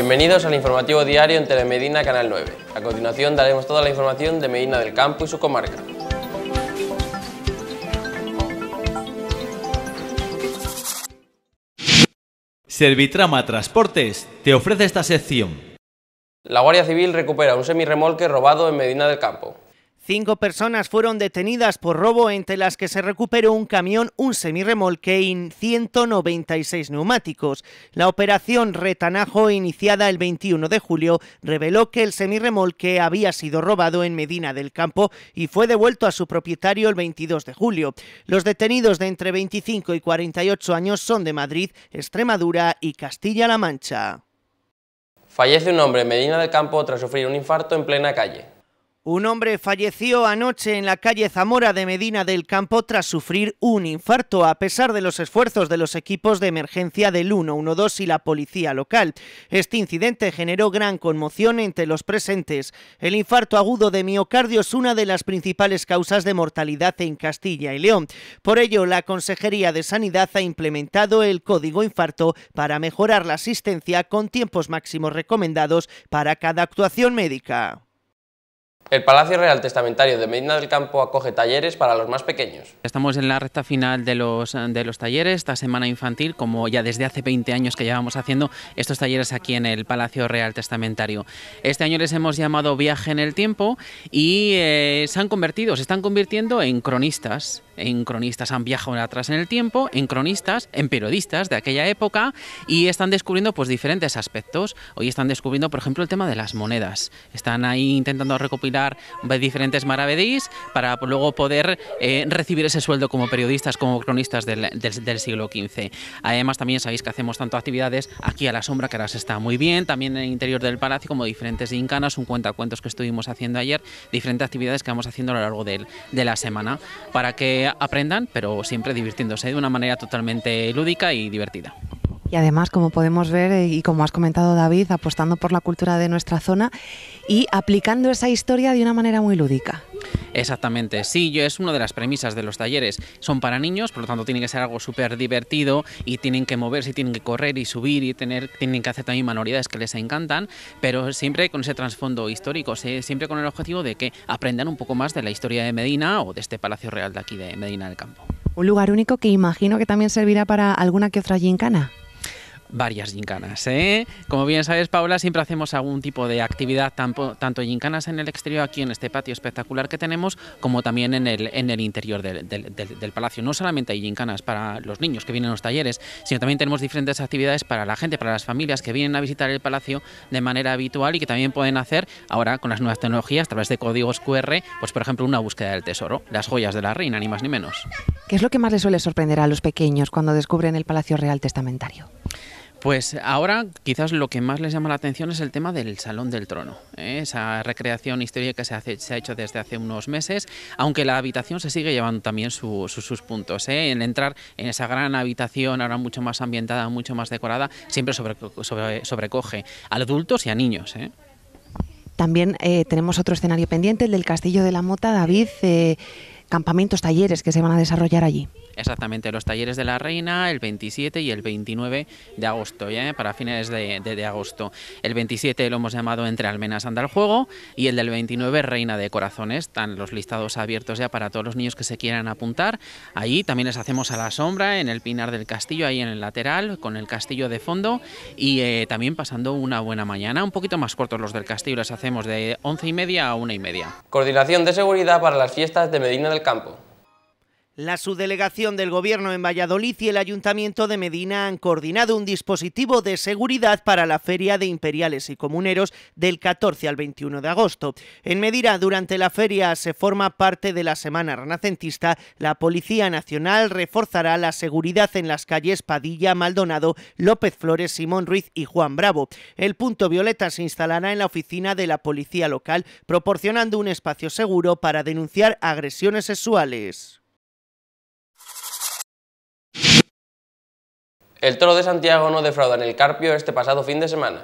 Bienvenidos al informativo diario en Telemedina Canal 9. A continuación daremos toda la información de Medina del Campo y su comarca. Servitrama Transportes te ofrece esta sección. La Guardia Civil recupera un semirremolque robado en Medina del Campo. Cinco personas fueron detenidas por robo, entre las que se recuperó un camión, un semirremolque y 196 neumáticos. La operación Retanajo, iniciada el 21 de julio, reveló que el semirremolque había sido robado en Medina del Campo y fue devuelto a su propietario el 22 de julio. Los detenidos de entre 25 y 48 años son de Madrid, Extremadura y Castilla-La Mancha. Fallece un hombre en Medina del Campo tras sufrir un infarto en plena calle. Un hombre falleció anoche en la calle Zamora de Medina del Campo tras sufrir un infarto, a pesar de los esfuerzos de los equipos de emergencia del 112 y la policía local. Este incidente generó gran conmoción entre los presentes. El infarto agudo de miocardio es una de las principales causas de mortalidad en Castilla y León. Por ello, la Consejería de Sanidad ha implementado el código infarto para mejorar la asistencia con tiempos máximos recomendados para cada actuación médica. El Palacio Real Testamentario de Medina del Campo acoge talleres para los más pequeños. Estamos en la recta final de los, de los talleres, esta semana infantil, como ya desde hace 20 años que llevamos haciendo estos talleres aquí en el Palacio Real Testamentario. Este año les hemos llamado Viaje en el Tiempo y eh, se han convertido, se están convirtiendo en cronistas en cronistas han viajado atrás en el tiempo, en cronistas, en periodistas de aquella época y están descubriendo pues diferentes aspectos. Hoy están descubriendo, por ejemplo, el tema de las monedas. Están ahí intentando recopilar diferentes maravedís para pues, luego poder eh, recibir ese sueldo como periodistas, como cronistas del, siglo XV. Además, también sabéis que hacemos tanto actividades aquí a la sombra, que ahora se está muy bien, también en el interior del palacio, como diferentes incanas... un cuentacuentos que estuvimos haciendo ayer, diferentes actividades que vamos haciendo a lo largo de, de la semana, para que aprendan, pero siempre divirtiéndose de una manera totalmente lúdica y divertida y además, como podemos ver eh, y como has comentado David, apostando por la cultura de nuestra zona y aplicando esa historia de una manera muy lúdica. Exactamente, sí, es una de las premisas de los talleres. Son para niños, por lo tanto tienen que ser algo súper divertido y tienen que moverse, tienen que correr y subir y tener, tienen que hacer también manualidades que les encantan, pero siempre con ese trasfondo histórico, siempre con el objetivo de que aprendan un poco más de la historia de Medina o de este Palacio Real de aquí de Medina del Campo. Un lugar único que imagino que también servirá para alguna que otra gincana varias gincanas. ¿eh? Como bien sabes, Paula, siempre hacemos algún tipo de actividad, tanto gincanas en el exterior, aquí en este patio espectacular que tenemos, como también en el, en el interior del, palacio. No solamente hay gincanas para los niños que vienen a los talleres, sino también tenemos diferentes actividades para la gente, para las familias que vienen a visitar el palacio de manera habitual y que también pueden hacer ahora con las nuevas tecnologías, a través de códigos QR, pues por ejemplo una búsqueda del tesoro, las joyas de la reina, ni más ni menos. ¿Qué es lo que más les suele sorprender a los pequeños cuando descubren el Palacio Real Testamentario? Pues ahora quizás lo que más les llama la atención es el tema del Salón del Trono, ¿eh? esa recreación histórica que se, ha hecho desde hace unos meses, aunque la habitación se sigue llevando también sus puntos. ¿eh? En entrar en esa gran habitación, ahora mucho más ambientada, mucho más decorada, siempre sobrecoge a adultos y a niños. ¿eh? También eh, tenemos otro escenario pendiente, el del Castillo de la Mota, David, campamentos, talleres que se van a desarrollar allí. Exactamente, los talleres de la Reina el 27 y el 29 de agosto, ¿eh? para fines de, agosto. El 27 lo hemos llamado Entre Almenas anda el juego y el del 29 Reina de Corazones. Están los listados abiertos ya para todos los niños que se quieran apuntar. Ahí también les hacemos a la sombra en el Pinar del Castillo, ahí en el lateral, con el castillo de fondo y eh, también pasando una buena mañana. Un poquito más cortos los del castillo, los hacemos de 11 y media a 1 y media. Coordinación de seguridad para las fiestas de Medina del Campo. La subdelegación del Gobierno en Valladolid y el Ayuntamiento de Medina han coordinado un dispositivo de seguridad para la Feria de Imperiales y Comuneros del 14 al 21 de agosto. En Medina, durante la feria, se forma parte de la Semana Renacentista. La Policía Nacional reforzará la seguridad en las calles Padilla, Maldonado, López Flores, Simón Ruiz y Juan Bravo. El punto violeta se instalará en la oficina de la Policía Local, proporcionando un espacio seguro para denunciar agresiones sexuales. El toro de Santiago no defrauda en el Carpio este pasado fin de semana.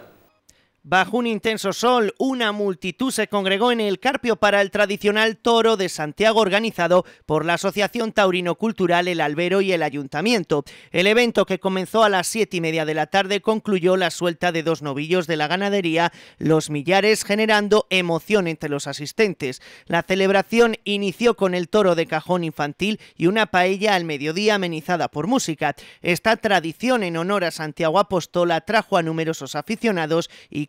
Bajo un intenso sol, una multitud se congregó en el Carpio para el tradicional toro de Santiago organizado por la Asociación Taurino Cultural El Albero y el Ayuntamiento. El evento que comenzó a las siete y media de la tarde concluyó la suelta de dos novillos de la ganadería Los Millares generando emoción entre los asistentes. La celebración inició con el toro de cajón infantil y una paella al mediodía amenizada por música. Esta tradición en honor a Santiago Apóstol trajo a numerosos aficionados y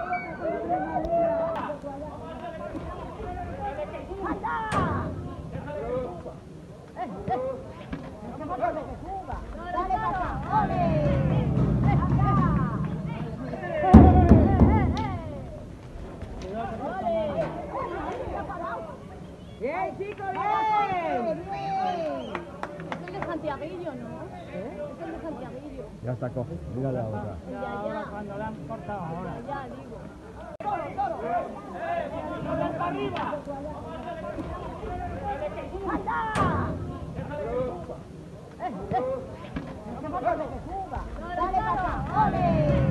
Ya está mira la Ya, ya. Cuando la han cortado ahora. Ya, digo. arriba! eh! ¡No, dale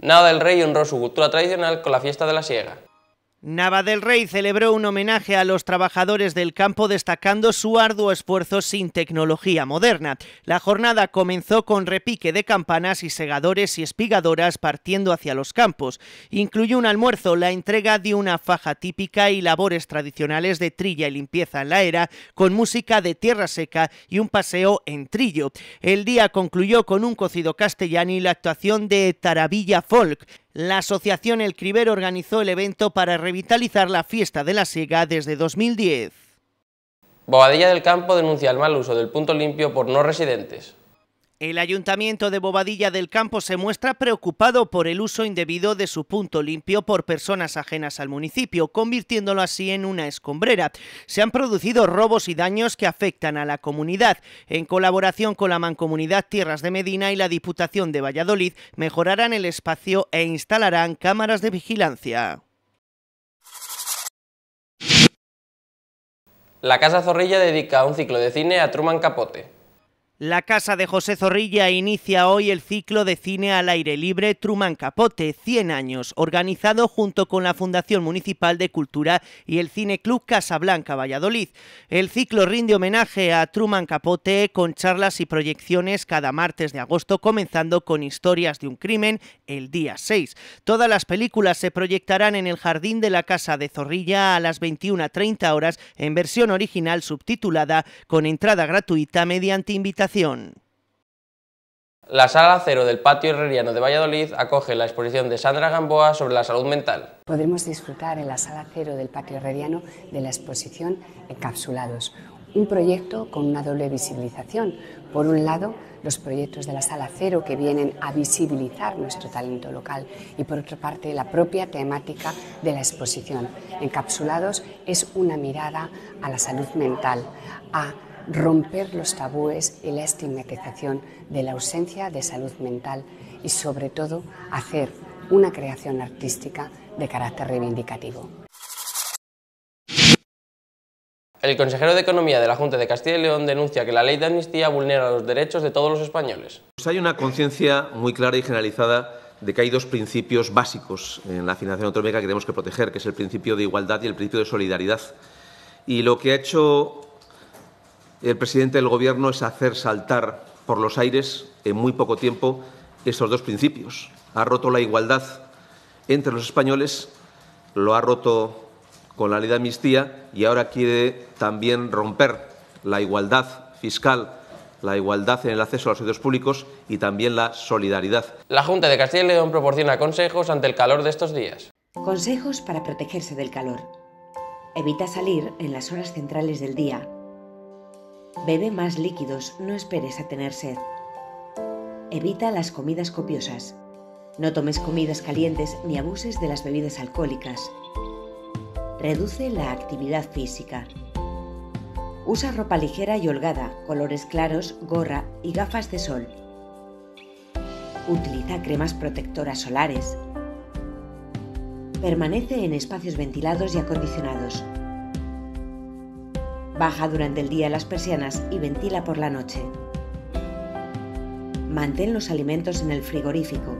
Nada del Rey honró su cultura tradicional con la fiesta de la siega. Nava del Rey celebró un homenaje a los trabajadores del campo destacando su arduo esfuerzo sin tecnología moderna. La jornada comenzó con repique de campanas y segadores y espigadoras partiendo hacia los campos. Incluyó un almuerzo, la entrega de una faja típica y labores tradicionales de trilla y limpieza en la era, con música de tierra seca y un paseo en trillo. El día concluyó con un cocido castellano y la actuación de Taravilla Folk la asociación El Cribero organizó el evento para revitalizar la fiesta de la siega desde 2010. Bobadilla del Campo denuncia el mal uso del punto limpio por no residentes. El ayuntamiento de Bobadilla del Campo se muestra preocupado por el uso indebido de su punto limpio por personas ajenas al municipio, convirtiéndolo así en una escombrera. Se han producido robos y daños que afectan a la comunidad. En colaboración con la Mancomunidad Tierras de Medina y la Diputación de Valladolid, mejorarán el espacio e instalarán cámaras de vigilancia. La Casa Zorrilla dedica un ciclo de cine a Truman Capote. La casa de José Zorrilla inicia hoy el ciclo de cine al aire libre Truman Capote 100 años, organizado junto con la Fundación Municipal de Cultura y el Cine Club Casablanca Valladolid. El ciclo rinde homenaje a Truman Capote con charlas y proyecciones cada martes de agosto, comenzando con Historias de un crimen el día 6. Todas las películas se proyectarán en el jardín de la casa de Zorrilla a las 21:30 horas en versión original subtitulada con entrada gratuita mediante invitación la sala Cero del patio herreriano de Valladolid acoge la exposición de Sandra Gamboa sobre la salud mental. Podremos disfrutar en la sala Cero del patio herreriano de la exposición Encapsulados, un proyecto con una doble visibilización. Por un lado, los proyectos de la Sala Cero que vienen a visibilizar nuestro talento local y por otra parte la propia temática de la exposición. Encapsulados es una mirada a la salud mental, a romper los tabúes y la estigmatización de la ausencia de salud mental y sobre todo hacer una creación artística de carácter reivindicativo. El consejero de Economía de la Junta de Castilla y León denuncia que la ley de amnistía vulnera los derechos de todos los españoles. Pues hay una conciencia muy clara y generalizada de que hay dos principios básicos en la financiación autonómica que tenemos que proteger, que es el principio de igualdad y el principio de solidaridad. Y lo que ha hecho el presidente del Gobierno es hacer saltar por los aires en muy poco tiempo estos dos principios. Ha roto la igualdad entre los españoles, lo ha roto con la ley de amnistía y ahora quiere también romper la igualdad fiscal la igualdad en el acceso a los servicios públicos y también la solidaridad. La Junta de Castilla y León proporciona consejos ante el calor de estos días. Consejos para protegerse del calor. Evita salir en las horas centrales del día Bebe más líquidos, no esperes a tener sed. Evita las comidas copiosas. No tomes comidas calientes ni abuses de las bebidas alcohólicas. Reduce la actividad física. Usa ropa ligera y holgada, colores claros, gorra y gafas de sol. Utiliza cremas protectoras solares. Permanece en espacios ventilados y acondicionados. Baja durante el día las persianas y ventila por la noche. Mantén los alimentos en el frigorífico.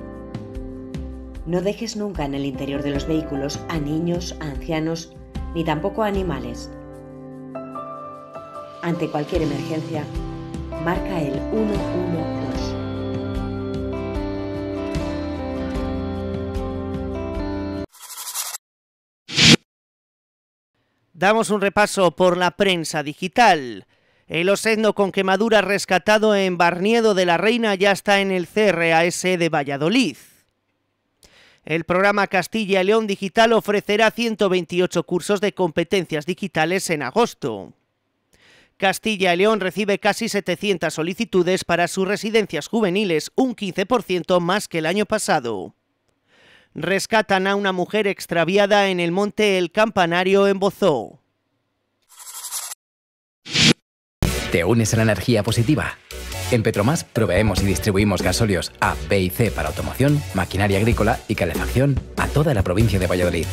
No dejes nunca en el interior de los vehículos a niños, a ancianos, ni tampoco a animales. Ante cualquier emergencia, marca el 111. Damos un repaso por la prensa digital. El Osegno con quemadura rescatado en Barniedo de la Reina ya está en el CRAS de Valladolid. El programa Castilla y León Digital ofrecerá 128 cursos de competencias digitales en agosto. Castilla y León recibe casi 700 solicitudes para sus residencias juveniles, un 15% más que el año pasado rescatan a una mujer extraviada en el monte El Campanario en Bozó. ¿Te unes a la energía positiva? En Petromás proveemos y distribuimos gasóleos A, B y C para automoción, maquinaria agrícola y calefacción a toda la provincia de Valladolid.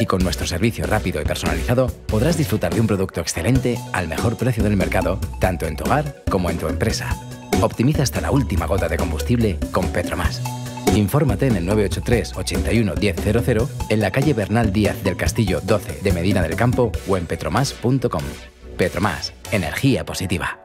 Y con nuestro servicio rápido y personalizado podrás disfrutar de un producto excelente al mejor precio del mercado, tanto en tu hogar como en tu empresa. Optimiza hasta la última gota de combustible con Petromás. Infórmate en el 983 81 100 en la calle Bernal Díaz del Castillo 12 de Medina del Campo o en petromás.com. Petromás, energía positiva.